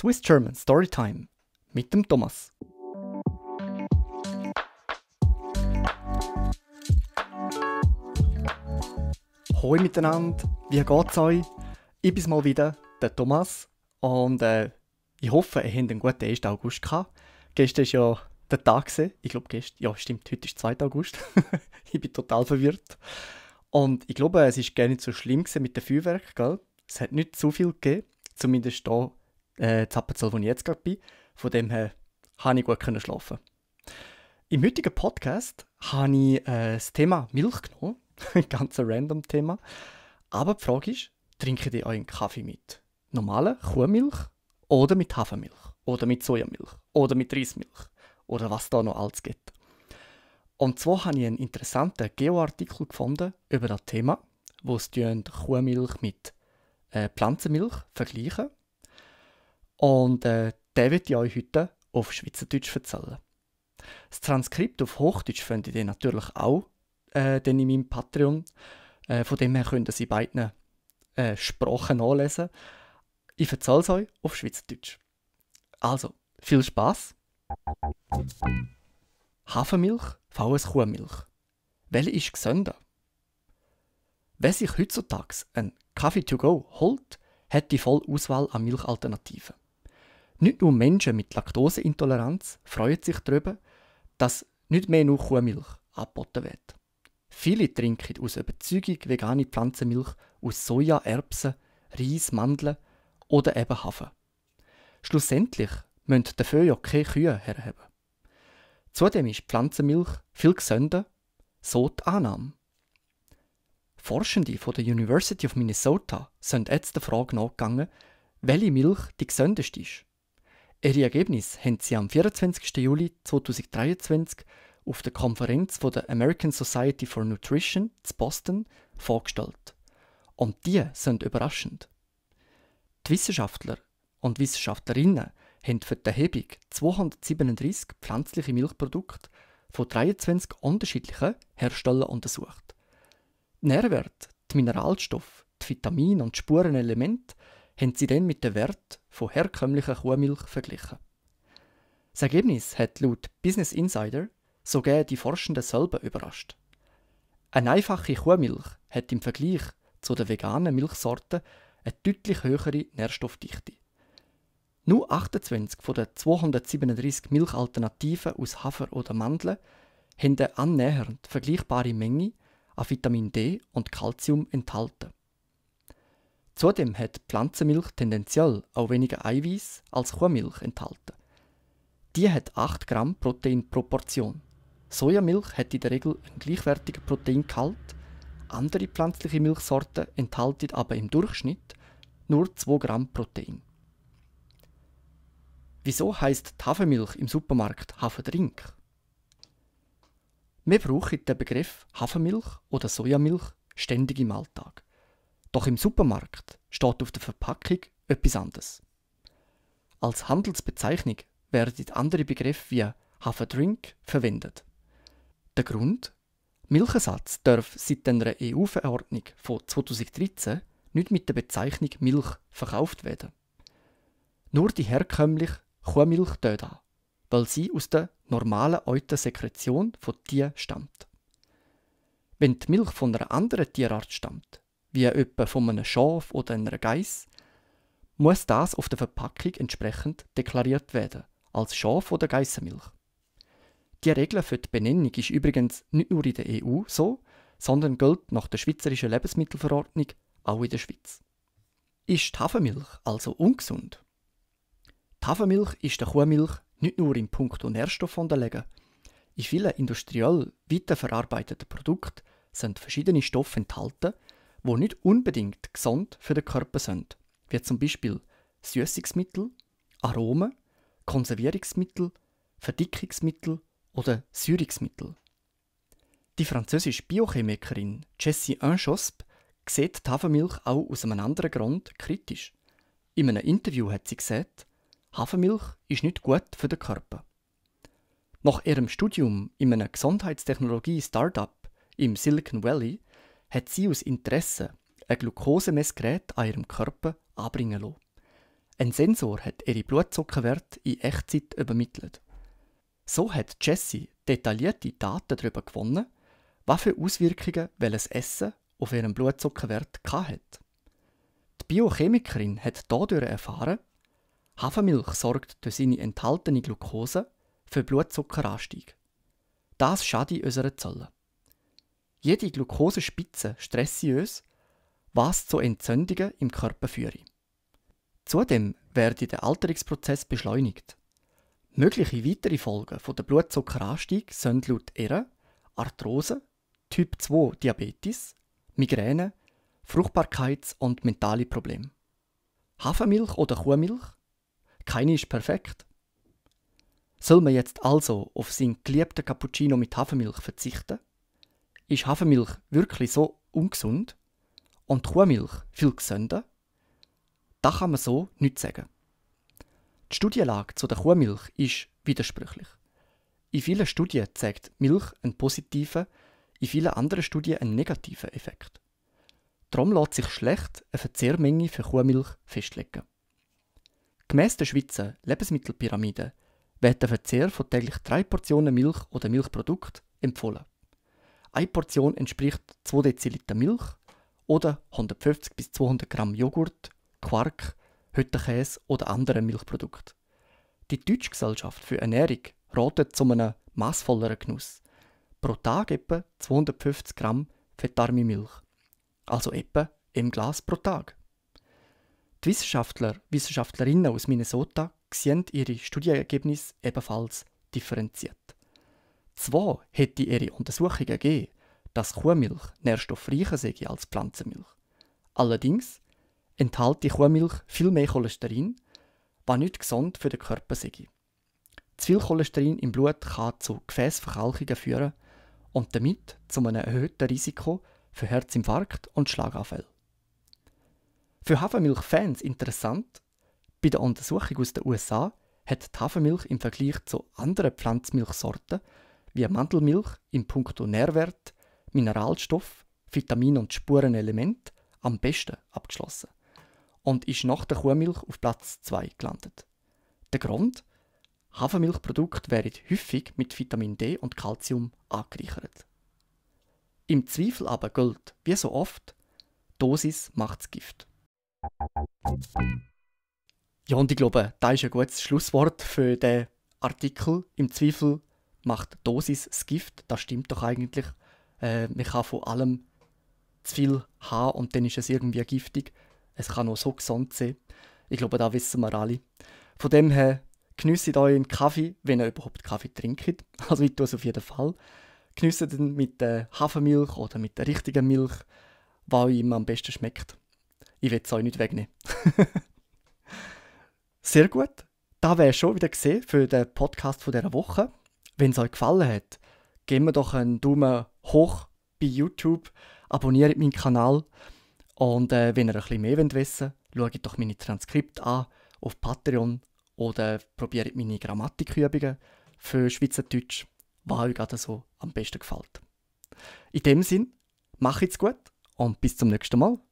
Swiss German Storytime mit dem Thomas. Hoi miteinander, wie geht's euch? Ich bin's mal wieder, der Thomas. Und äh, ich hoffe, ihr habt einen guten 1. August gehabt. Gestern war ja der Tag. Gewesen. Ich glaube, gestern, ja, stimmt, heute ist 2. August. ich bin total verwirrt. Und ich glaube, es war gar nicht so schlimm mit dem Feuerwerk, gell? Es hat nicht zu viel gegeben. Zumindest hier äh, Zappenzell, wo ich jetzt gerade bin. Von dem her konnte ich gut können schlafen. Im heutigen Podcast habe ich äh, das Thema Milch genommen. ein ganz random Thema. Aber die Frage ist, trinke ich euren Kaffee mit? normaler Kuhmilch oder mit Hafermilch? Oder mit Sojamilch? Oder mit Reismilch? Oder was da noch alles gibt. Und zwar habe ich einen interessanten Geo-Artikel gefunden über das Thema, wo es Kuhmilch mit äh, Pflanzenmilch vergleichen und äh, den wird ich euch heute auf Schweizerdeutsch erzählen. Das Transkript auf Hochdeutsch findet ihr natürlich auch äh, in meinem Patreon. Äh, von dem her könnt ihr sie beiden äh, Sprachen nachlesen. Ich erzähle es euch auf Schweizerdeutsch. Also, viel Spaß. Hafenmilch vs. Kuhmilch. Welche ist gesünder? Wer sich heutzutage einen Kaffee to go holt, hat die volle Auswahl an Milchalternativen. Nicht nur Menschen mit Laktoseintoleranz freuen sich darüber, dass nicht mehr nur Kuhmilch angeboten wird. Viele trinken aus Überzeugung vegane Pflanzenmilch aus Soja, Erbsen, Reis, Mandeln oder eben Hafer. Schlussendlich müssen dafür ja keine Kühe herhaben. Zudem ist Pflanzenmilch viel gesünder, so die Annahme. Forschende von der University of Minnesota sind jetzt der Frage nachgegangen, welche Milch die gesündeste ist. Ihre Ergebnisse haben sie am 24. Juli 2023 auf der Konferenz von der American Society for Nutrition zu Boston vorgestellt. Und die sind überraschend. Die Wissenschaftler und Wissenschaftlerinnen haben für die Erhebung 237 pflanzliche Milchprodukte von 23 unterschiedlichen Herstellern untersucht. Nährwert, Mineralstoff, die Vitamine und Spurenelemente haben sie dann mit dem Wert von herkömmlicher Kuhmilch verglichen. Das Ergebnis hat laut Business Insider sogar die Forschenden selber überrascht. Eine einfache Kuhmilch hat im Vergleich zu den veganen Milchsorten eine deutlich höhere Nährstoffdichte. Nur 28 von den 237 Milchalternativen aus Hafer oder Mandeln haben eine annähernd vergleichbare Menge an Vitamin D und Kalzium enthalten. Zudem hat Pflanzenmilch tendenziell auch weniger Eiweiß als Kuhmilch enthalten. Die hat 8 Gramm Protein pro Portion. Sojamilch hat in der Regel einen gleichwertigen Proteingehalt, andere pflanzliche Milchsorten enthalten aber im Durchschnitt nur 2 Gramm Protein. Wieso heißt Hafermilch im Supermarkt Haferdrink? Wir brauchen den Begriff Hafermilch oder Sojamilch ständig im Alltag. Doch im Supermarkt steht auf der Verpackung etwas anderes. Als Handelsbezeichnung werden andere Begriffe wie Have a Drink verwendet. Der Grund? Milchersatz darf seit einer EU-Verordnung von 2013 nicht mit der Bezeichnung Milch verkauft werden. Nur die herkömmliche Kuhmilch tut an, weil sie aus der normalen Eutersekretion von Tieren stammt. Wenn die Milch von einer anderen Tierart stammt, wie etwa von einem Schaf oder einer Geiss, muss das auf der Verpackung entsprechend deklariert werden, als Schaf- oder Geissenmilch. Die Regel für die Benennung ist übrigens nicht nur in der EU so, sondern gilt nach der Schweizerischen Lebensmittelverordnung auch in der Schweiz. Ist die Hafermilch also ungesund? Die Hafermilch ist der Kuhmilch nicht nur im Punkt und Nährstoff unterlegen. In vielen industriell weiterverarbeiteten Produkten sind verschiedene Stoffe enthalten, wo nicht unbedingt gesund für den Körper sind, wie zum Beispiel Süßungsmittel, Aromen, Konservierungsmittel, Verdickungsmittel oder Säurungsmittel. Die französische Biochemikerin Jessie Anchosp sieht die Hafermilch auch aus einem anderen Grund kritisch. In einem Interview hat sie gesagt, Hafermilch ist nicht gut für den Körper. Nach ihrem Studium in einem Gesundheitstechnologie-Startup im Silicon Valley hat sie aus Interesse ein Glukosemessgerät an ihrem Körper anbringen lassen. Ein Sensor hat ihre Blutzuckerwerte in Echtzeit übermittelt. So hat Jessie detaillierte Daten darüber gewonnen, was für Auswirkungen welches Essen auf ihren Blutzuckerwert hat. Die Biochemikerin hat dadurch erfahren, Hafermilch sorgt durch seine enthaltene Glucose für Blutzuckeranstieg. Das schadet unseren Zellen. Jede Glukosespitze stressiös, was zu Entzündungen im Körper führe. Zudem werde der Alterungsprozess beschleunigt. Mögliche weitere Folgen von der Blutzuckeranstieg sind laut Irre Arthrose, Typ 2 Diabetes, Migräne, Fruchtbarkeits- und mentale Probleme. Hafermilch oder Kuhmilch? Keine ist perfekt. Soll man jetzt also auf seinen geliebten Cappuccino mit Hafermilch verzichten? ist Hafermilch wirklich so ungesund und Kuhmilch viel gesünder? Da kann man so nichts sagen. Die Studienlage zu der Kuhmilch ist widersprüchlich. In vielen Studien zeigt Milch einen positiven, in vielen anderen Studien einen negativen Effekt. Darum lässt sich schlecht eine Verzehrmenge für Kuhmilch festlegen. Gemäss der Schweizer Lebensmittelpyramide wird der Verzehr von täglich drei Portionen Milch oder Milchprodukt empfohlen. Eine Portion entspricht 2 Deziliter Milch oder 150 bis 200 Gramm Joghurt, Quark, Hüttenkäse oder andere Milchprodukte. Die Deutsche Gesellschaft für Ernährung ratet zu einem massvolleren Genuss. Pro Tag etwa 250 Gramm fettarme Milch, also etwa im Glas pro Tag. Die Wissenschaftler, Wissenschaftlerinnen aus Minnesota sehen ihre Studienergebnisse ebenfalls differenziert. Zwar hätte ihre Untersuchungen gegeben, dass Kuhmilch nährstoffreicher sei als Pflanzenmilch. Allerdings enthält die Kuhmilch viel mehr Cholesterin, was nicht gesund für den Körper sei. Zu viel Cholesterin im Blut kann zu Gefäßverkalkungen führen und damit zu einem erhöhten Risiko für Herzinfarkt und Schlaganfall. Für Hafermilch-Fans interessant, bei der Untersuchung aus den USA hat die Hafermilch im Vergleich zu anderen Pflanzmilchsorten wie Mandelmilch in puncto Nährwert, Mineralstoff, Vitamin- und Spurenelement am besten abgeschlossen und ist nach der Kuhmilch auf Platz 2 gelandet. Der Grund? Hafermilchprodukte werden häufig mit Vitamin D und Calcium angereichert. Im Zweifel aber gilt, wie so oft, Dosis macht's Gift. Ja, und ich glaube, das ist ein gutes Schlusswort für den Artikel. Im Zweifel macht Dosis das Gift. Das stimmt doch eigentlich. Äh, man kann von allem zu viel haben und dann ist es irgendwie giftig. Es kann auch so gesund sein. Ich glaube, da wissen wir alle. Von dem her, geniesst euren Kaffee, wenn ihr überhaupt Kaffee trinkt. Also ich tue es auf jeden Fall. Geniesst ihn mit der Hafermilch oder mit der richtigen Milch, was euch immer am besten schmeckt. Ich will es euch nicht wegnehmen. Sehr gut. Da wäre schon wieder gesehen für den Podcast von dieser Woche. Wenn es euch gefallen hat, gebt mir doch einen Daumen hoch bei YouTube, abonniert meinen Kanal und äh, wenn ihr ein bisschen mehr wissen wollt, schaut doch meine Transkripte an auf Patreon oder probiert meine Grammatikübungen für Schweizerdeutsch, was euch gerade so am besten gefällt. In dem Sinn, macht's gut und bis zum nächsten Mal.